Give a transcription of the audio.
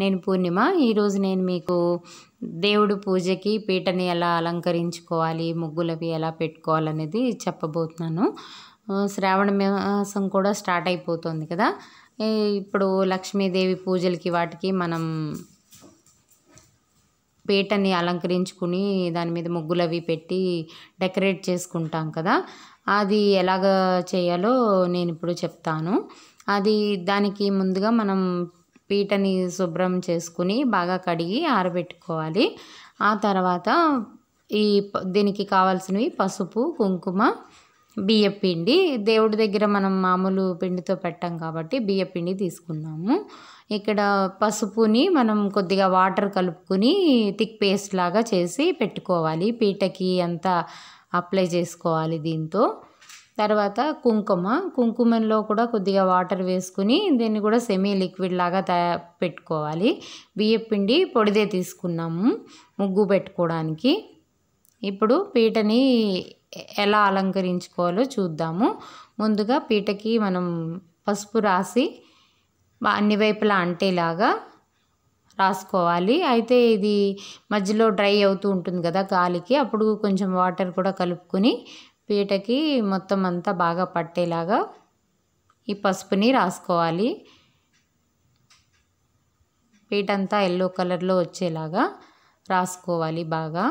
నేను పూర్ణిమ ఈరోజు నేను మీకు దేవుడు పూజకి పీటని ఎలా అలంకరించుకోవాలి ముగ్గులవి ఎలా పెట్టుకోవాలనేది చెప్పబోతున్నాను శ్రావణ మాసం కూడా స్టార్ట్ అయిపోతుంది కదా ఇప్పుడు లక్ష్మీదేవి పూజలకి వాటికి మనం పీటని అలంకరించుకుని దాని మీద ముగ్గులవి పెట్టి డెకరేట్ చేసుకుంటాం కదా అది ఎలాగ చేయాలో నేను ఇప్పుడు చెప్తాను అది దానికి ముందుగా మనం పీటని శుభ్రం చేసుకుని బాగా కడిగి ఆరబెట్టుకోవాలి ఆ తర్వాత ఈ దీనికి కావాల్సినవి పసుపు కుంకుమ బియ్యపిండి దేవుడి దగ్గర మనం మామూలు పిండితో పెట్టాం కాబట్టి బియ్యపిండి తీసుకున్నాము ఇక్కడ పసుపుని మనం కొద్దిగా వాటర్ కలుపుకుని థిక్ పేస్ట్ లాగా చేసి పెట్టుకోవాలి పీటకి అంతా అప్లై చేసుకోవాలి దీంతో తర్వాత కుంకుమ కుంకుమలో కూడా కొద్దిగా వాటర్ వేసుకుని దీన్ని కూడా సెమీ లిక్విడ్ లాగా తయా పెట్టుకోవాలి బియ్యం పిండి పొడిదే తీసుకున్నాము ముగ్గు పెట్టుకోవడానికి ఇప్పుడు పీటని ఎలా అలంకరించుకోవాలో చూద్దాము ముందుగా పీటకి మనం పసుపు రాసి అన్ని వైపులా అంటేలాగా రాసుకోవాలి అయితే ఇది మధ్యలో డ్రై అవుతూ ఉంటుంది కదా గాలికి అప్పుడు కొంచెం వాటర్ కూడా కలుపుకొని పీటకి మొత్తం అంతా బాగా పట్టేలాగా ఈ పసుపుని రాసుకోవాలి పీట అంతా ఎల్లో కలర్లో వచ్చేలాగా రాసుకోవాలి బాగా